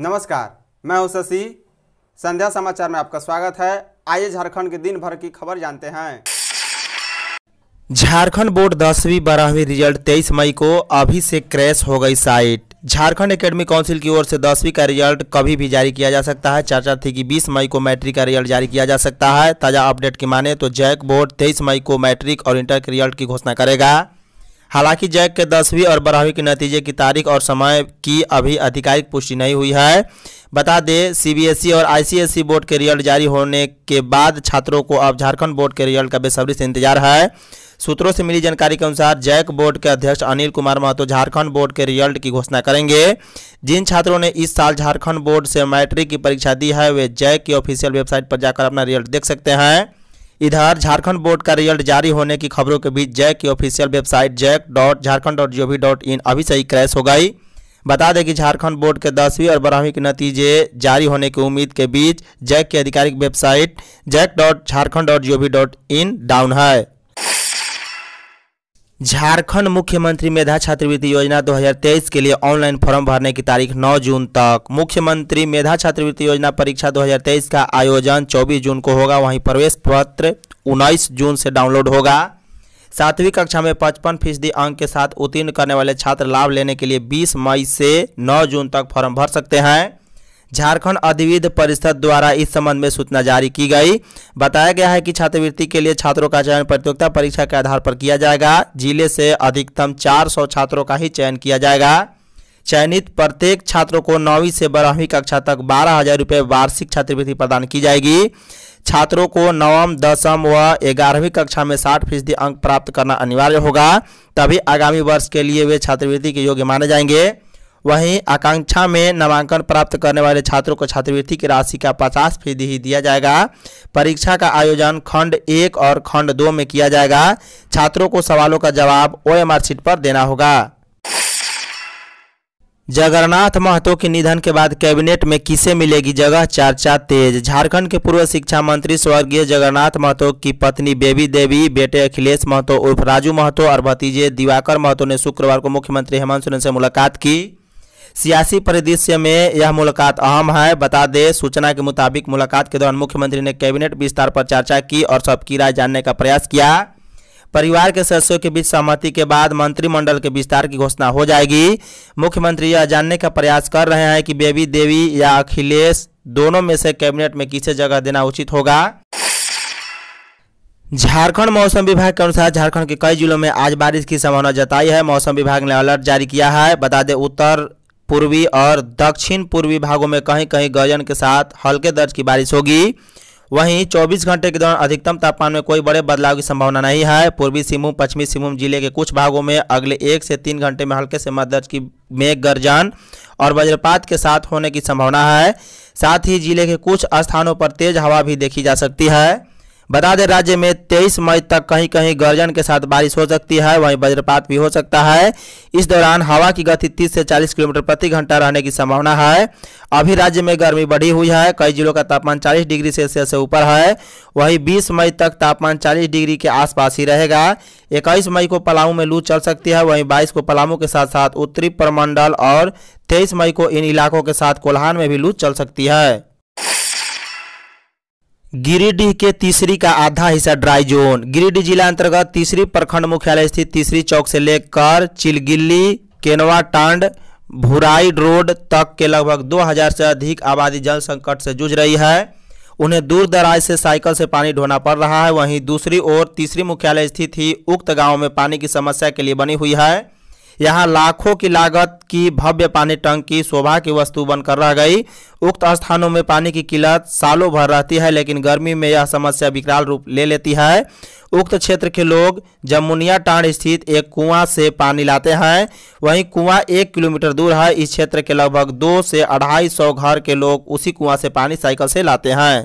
नमस्कार मैं हूं शशि संध्या समाचार में आपका स्वागत है आइए झारखंड के दिन भर की खबर जानते हैं झारखंड बोर्ड दसवीं बारहवीं रिजल्ट 23 मई को अभी से क्रैश हो गई साइट झारखंड एकेडमी काउंसिल की ओर से दसवीं का रिजल्ट कभी भी जारी किया जा सकता है चर्चा थी कि 20 मई को मैट्रिक का रिजल्ट जारी किया जा सकता है ताज़ा अपडेट की माने तो जैक बोर्ड 23 मई को मैट्रिक और इंटर के रिजल्ट की घोषणा करेगा हालांकि जैक के दसवीं और बारहवीं के नतीजे की तारीख और समय की अभी आधिकारिक पुष्टि नहीं हुई है बता दें सी और आई बोर्ड के रिजल्ट जारी होने के बाद छात्रों को अब झारखंड बोर्ड के रिजल्ट का बेसब्री से इंतजार है सूत्रों से मिली जानकारी के अनुसार जैक बोर्ड के अध्यक्ष अनिल कुमार महतो झारखंड बोर्ड के रिजल्ट की घोषणा करेंगे जिन छात्रों ने इस साल झारखंड बोर्ड से मैट्रिक की परीक्षा दी है वे जैक की ऑफिशियल वेबसाइट पर जाकर अपना रिजल्ट देख सकते हैं इधर झारखंड बोर्ड का रिजल्ट जारी होने की खबरों के बीच जैक की official website JAC dot Jharkhand dot G dot in अभी से ही क्रैश हो गई बता दें कि झारखंड बोर्ड के दसवीं और बारहवीं के नतीजे जारी होने की उम्मीद के बीच जैक की आधिकारिक website JAC dot Jharkhand dot G dot in down है झारखंड मुख्यमंत्री मेधा छात्रवृत्ति योजना 2023 के लिए ऑनलाइन फॉर्म भरने की तारीख 9 जून तक मुख्यमंत्री मेधा छात्रवृत्ति योजना परीक्षा 2023 का आयोजन 24 जून को होगा वहीं प्रवेश पत्र 19 जून से डाउनलोड होगा सातवीं कक्षा में पचपन फीसदी अंक के साथ उत्तीर्ण करने वाले छात्र लाभ लेने के लिए बीस मई से नौ जून तक फॉर्म भर सकते हैं झारखंड अधिविध परिषद द्वारा इस संबंध में सूचना जारी की गई बताया गया है कि छात्रवृत्ति के लिए छात्रों का चयन प्रतियोगिता परीक्षा के आधार पर किया जाएगा जिले से अधिकतम 400 छात्रों का ही चयन किया जाएगा चयनित प्रत्येक छात्रों को नौवीं से बारहवीं कक्षा तक बारह हजार रुपये वार्षिक छात्रवृत्ति प्रदान की जाएगी छात्रों को नवम दसम व ग्यारहवीं कक्षा में साठ फीसदी अंक प्राप्त करना अनिवार्य होगा तभी आगामी वर्ष के लिए वे छात्रवृत्ति के योग्य माने जाएंगे वहीं आकांक्षा में नामांकन प्राप्त करने वाले छात्रों को छात्रवृत्ति की राशि का पचास फीसदी ही दिया जाएगा परीक्षा का आयोजन खंड एक और खंड दो में किया जाएगा छात्रों को सवालों का जवाब ओ सीट पर देना होगा जगन्नाथ महतो के निधन के बाद कैबिनेट में किसे मिलेगी जगह चर्चा तेज झारखंड के पूर्व शिक्षा मंत्री स्वर्गीय जगन्नाथ महतो की पत्नी बेबी देवी बेटे अखिलेश महतो उर्फ राजू महतो और भतीजे दिवाकर महतो ने शुक्रवार को मुख्यमंत्री हेमंत सोरेन से मुलाकात की सियासी परिदृश्य में यह मुलाकात अहम है बता दें सूचना के मुताबिक मुलाकात के दौरान मुख्यमंत्री ने कैबिनेट विस्तार पर चर्चा की और सबकी राय जानने का प्रयास किया परिवार के सदस्यों के बीच सहमति के बाद मंत्रिमंडल के विस्तार की घोषणा हो जाएगी मुख्यमंत्री यह जानने का प्रयास कर रहे हैं कि बेबी देवी या अखिलेश दोनों में से कैबिनेट में किसे जगह देना उचित होगा झारखंड मौसम विभाग के अनुसार झारखंड के कई जिलों में आज बारिश की संभावना जताई है मौसम विभाग ने अलर्ट जारी किया है बता दें उत्तर पूर्वी और दक्षिण पूर्वी भागों में कहीं कहीं गर्जन के साथ हल्के दर्ज की बारिश होगी वहीं 24 घंटे के दौरान अधिकतम तापमान में कोई बड़े बदलाव की संभावना नहीं है पूर्वी सिंहभूम पश्चिमी सिंहभूम जिले के कुछ भागों में अगले एक से तीन घंटे में हल्के से मध्य दर्ज की मेघ गर्जन और वज्रपात के साथ होने की संभावना है साथ ही जिले के कुछ स्थानों पर तेज हवा भी देखी जा सकती है बता दें राज्य में 23 मई तक कहीं कहीं गर्जन के साथ बारिश हो सकती है वहीं वज्रपात भी हो सकता है इस दौरान हवा की गति 30 से 40 किलोमीटर प्रति घंटा रहने की संभावना है अभी राज्य में गर्मी बढ़ी हुई है कई जिलों का तापमान 40 डिग्री सेल्सियस से ऊपर है वहीं 20 मई तक तापमान 40 डिग्री के आसपास ही रहेगा 21 मई को पलामू में लू चल सकती है वहीं 22 को पलामू के साथ साथ उत्तरी प्रमंडल और 23 मई को इन इलाकों के साथ कोल्हान में भी लू चल सकती है गिरिडीह के तीसरी का आधा हिस्सा ड्राई जोन गिरिडीह जिला अंतर्गत तीसरी प्रखंड मुख्यालय स्थित तीसरी चौक से लेकर चिलगिल्ली केनवा टांड भुराई रोड तक के लगभग 2000 से अधिक आबादी जल संकट से जूझ रही है उन्हें दूर दराज से साइकिल से पानी ढोना पड़ रहा है वहीं दूसरी ओर तीसरी मुख्यालय स्थित ही उक्त गाँव में पानी की समस्या के लिए बनी हुई है यहाँ लाखों की लागत की भव्य पानी टंकी शोभा की वस्तु बनकर रह गई उक्त स्थानों में पानी की किल्लत सालों भर रहती है लेकिन गर्मी में यह समस्या विकराल रूप ले लेती है उक्त क्षेत्र के लोग जमुनिया टाँड स्थित एक कुआं से पानी लाते हैं वहीं कुआं एक किलोमीटर दूर है इस क्षेत्र के लगभग दो से अढ़ाई सौ घर के लोग उसी कुआं से पानी साइकिल से लाते हैं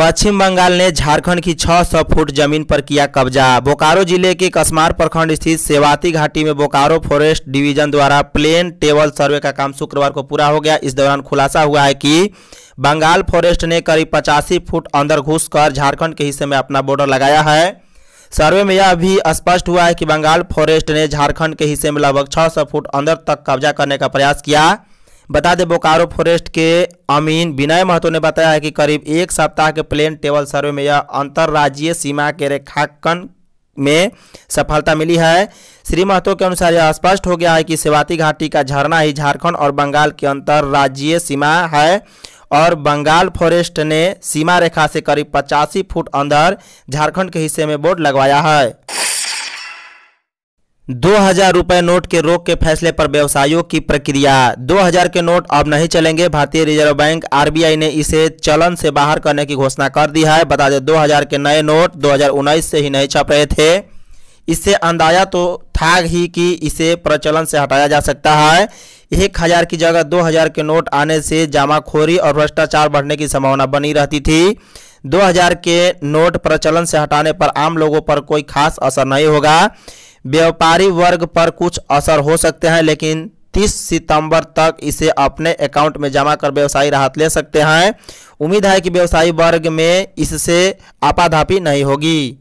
पश्चिम बंगाल ने झारखंड की 600 फुट जमीन पर किया कब्जा बोकारो जिले के कसमार प्रखंड स्थित सेवाती घाटी में बोकारो फॉरेस्ट डिवीजन द्वारा प्लेन टेबल सर्वे का काम शुक्रवार को पूरा हो गया इस दौरान खुलासा हुआ है कि बंगाल फॉरेस्ट ने करीब पचासी फुट अंदर घुस झारखंड के हिस्से में अपना बॉर्डर लगाया है सर्वे में यह भी स्पष्ट हुआ है कि बंगाल फॉरेस्ट ने झारखंड के हिस्से में लगभग 600 फुट अंदर तक कब्जा करने का प्रयास किया बता दें बोकारो फॉरेस्ट के अमीन विनय महतो ने बताया है कि करीब एक सप्ताह के प्लेन टेबल सर्वे में यह अंतर्राज्यीय सीमा के रेखांकन में सफलता मिली है श्री महतो के अनुसार यह स्पष्ट हो गया है कि सेवाती घाटी का झरना ही झारखंड और बंगाल की अंतर्राज्यीय सीमा है और बंगाल फॉरेस्ट ने सीमा रेखा से करीब पचासी फुट अंदर झारखंड के हिस्से में बोर्ड लगवाया है दो हजार रुपये नोट के रोक के फैसले पर व्यवसायियों की प्रक्रिया दो हजार के नोट अब नहीं चलेंगे भारतीय रिजर्व बैंक आरबीआई ने इसे चलन से बाहर करने की घोषणा कर दी है बता दें दो हजार के नए नोट 2019 से ही नहीं छप रहे थे इससे अंदाजा तो था ही कि इसे प्रचलन से हटाया जा सकता है एक हजार की जगह दो हजार के नोट आने से जमाखोरी और भ्रष्टाचार बढ़ने की संभावना बनी रहती थी 2000 के नोट प्रचलन से हटाने पर आम लोगों पर कोई खास असर नहीं होगा व्यापारी वर्ग पर कुछ असर हो सकते हैं लेकिन 30 सितंबर तक इसे अपने अकाउंट में जमा कर व्यवसायी राहत ले सकते हैं उम्मीद है कि व्यवसायी वर्ग में इससे आपाधापी नहीं होगी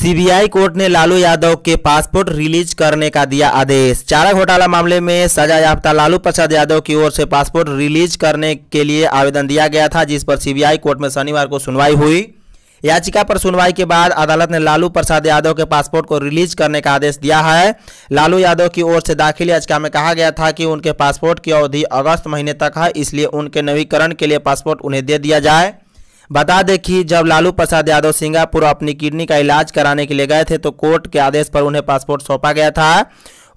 सीबीआई कोर्ट ने लालू यादव के पासपोर्ट रिलीज करने का दिया आदेश चारा घोटाला मामले में सजा याफ्ता लालू प्रसाद यादव की ओर से पासपोर्ट रिलीज करने के लिए आवेदन दिया गया था जिस पर सीबीआई कोर्ट में शनिवार को सुनवाई हुई याचिका पर सुनवाई के बाद अदालत ने लालू प्रसाद यादव के पासपोर्ट को रिलीज करने का आदेश दिया है लालू यादव की ओर से दाखिल याचिका में कहा गया था कि उनके पासपोर्ट की अवधि अगस्त महीने तक है इसलिए उनके नवीकरण के लिए पासपोर्ट उन्हें दे दिया जाए बता दें कि जब लालू प्रसाद यादव सिंगापुर अपनी किडनी का इलाज कराने के लिए गए थे तो कोर्ट के आदेश पर उन्हें पासपोर्ट सौंपा गया था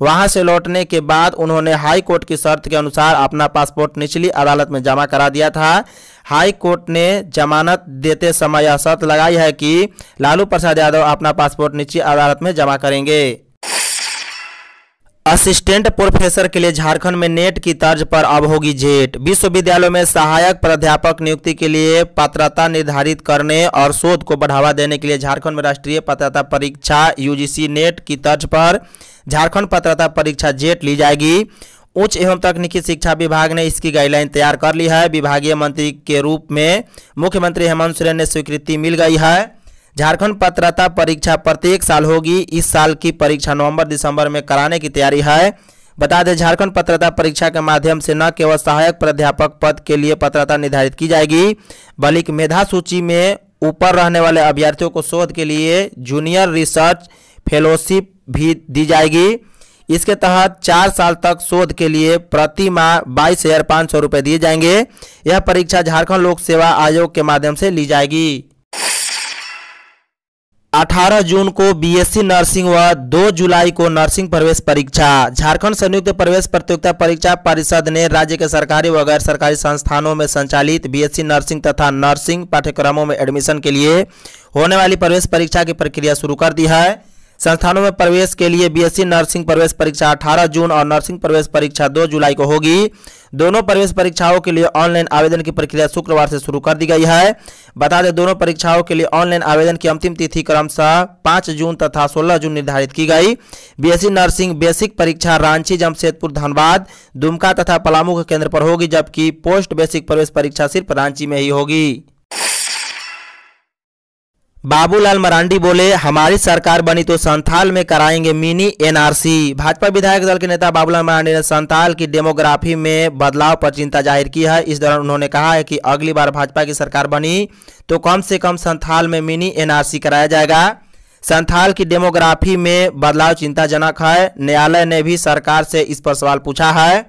वहां से लौटने के बाद उन्होंने हाई कोर्ट की शर्त के अनुसार अपना पासपोर्ट निचली अदालत में जमा करा दिया था हाई कोर्ट ने जमानत देते समय यह शर्त लगाई है कि लालू प्रसाद यादव अपना पासपोर्ट निचली अदालत में जमा करेंगे असिस्टेंट प्रोफेसर के लिए झारखंड में नेट की तर्ज पर अब होगी जेट विश्वविद्यालयों में सहायक प्राध्यापक नियुक्ति के लिए पात्रता निर्धारित करने और शोध को बढ़ावा देने के लिए झारखंड में राष्ट्रीय पात्रता परीक्षा यूजीसी नेट की तर्ज पर झारखंड पात्रता परीक्षा जेट ली जाएगी उच्च एवं तकनीकी शिक्षा विभाग ने इसकी गाइडलाइन तैयार कर ली है विभागीय मंत्री के रूप में मुख्यमंत्री हेमंत सोरेन ने स्वीकृति मिल गई है झारखंड पत्रता परीक्षा प्रत्येक साल होगी इस साल की परीक्षा नवंबर दिसंबर में कराने की तैयारी है बता दें झारखंड पत्रता परीक्षा के माध्यम से न केवल सहायक प्राध्यापक पद के लिए पत्रता निर्धारित की जाएगी बल्कि मेधा सूची में ऊपर रहने वाले अभ्यर्थियों को शोध के लिए जूनियर रिसर्च फेलोशिप भी दी जाएगी इसके तहत चार साल तक शोध के लिए प्रति माह बाईस हजार पाँच सौ रुपये दिए जाएंगे यह परीक्षा झारखंड लोक सेवा आयोग के माध्यम से ली जाएगी 18 जून को बीएससी नर्सिंग व 2 जुलाई को नर्सिंग प्रवेश परीक्षा झारखंड संयुक्त प्रवेश प्रतियोगिता परीक्षा परिषद ने राज्य के सरकारी व गैर सरकारी संस्थानों में संचालित बीएससी नर्सिंग तथा नर्सिंग पाठ्यक्रमों में एडमिशन के लिए होने वाली प्रवेश परीक्षा की प्रक्रिया शुरू कर दी है संस्थानों में प्रवेश के लिए बीएससी नर्सिंग प्रवेश परीक्षा 18 जून और नर्सिंग प्रवेश परीक्षा 2 जुलाई को होगी दोनों प्रवेश परीक्षाओं के लिए ऑनलाइन आवेदन की प्रक्रिया शुक्रवार से शुरू कर दी गई है बता दें दोनों परीक्षाओं के लिए ऑनलाइन आवेदन की अंतिम तिथि क्रमशः पाँच जून तथा सोलह जून निर्धारित की गई बीएससी नर्सिंग बेसिक परीक्षा रांची जमशेदपुर धनबाद दुमका तथा पलामू के केंद्र पर होगी जबकि पोस्ट बेसिक प्रवेश परीक्षा सिर्फ रांची में ही होगी बाबूलाल मरांडी बोले हमारी सरकार बनी तो संथाल में कराएंगे मिनी एनआरसी भाजपा विधायक दल के नेता बाबूलाल मरांडी ने संथाल की डेमोग्राफी में बदलाव पर चिंता जाहिर की है इस दौरान उन्होंने कहा है कि अगली बार भाजपा की सरकार बनी तो कम से कम संथाल में मिनी एनआरसी कराया जाएगा संथाल की डेमोग्राफी में बदलाव चिंताजनक है न्यायालय ने भी सरकार से इस पर सवाल पूछा है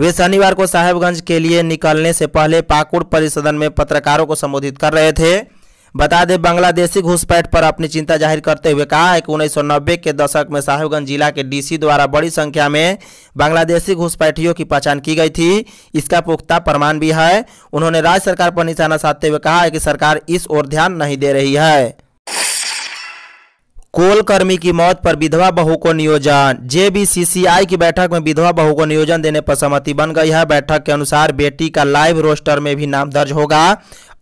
वे शनिवार को साहेबगंज के लिए निकलने से पहले पाकुड़ परिसदन में पत्रकारों को संबोधित कर रहे थे बता दें बांग्लादेशी घुसपैठ पर अपनी चिंता जाहिर करते हुए कहा है कि नब्बे के दशक में साहेबगंज जिला के डीसी द्वारा बड़ी संख्या में बांग्लादेशी घुसपैठियों की पहचान की गई थी इसका पुख्ता प्रमाण भी है उन्होंने राज्य सरकार पर निशाना साधते हुए कहा है कि सरकार इस ओर ध्यान नहीं दे रही है कोल कर्मी की मौत पर विधवा बहू को नियोजन जेबीसीसीआई की बैठक में विधवा बहू को नियोजन देने पर सहमति बन गई है बैठक के अनुसार बेटी का लाइव रोस्टर में भी नाम दर्ज होगा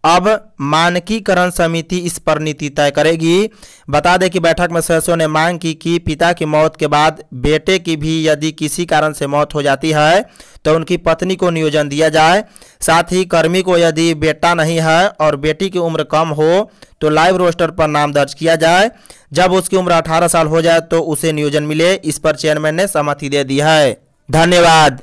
अब मानकीकरण समिति इस पर नीति तय करेगी बता दें कि बैठक में सदस्यों ने मांग की कि पिता की मौत के बाद बेटे की भी यदि किसी कारण से मौत हो जाती है तो उनकी पत्नी को नियोजन दिया जाए साथ ही कर्मी को यदि बेटा नहीं है और बेटी की उम्र कम हो तो लाइव रोस्टर पर नाम दर्ज किया जाए जब उसकी उम्र अठारह साल हो जाए तो उसे नियोजन मिले इस पर चेयरमैन ने सहमति दे दी है धन्यवाद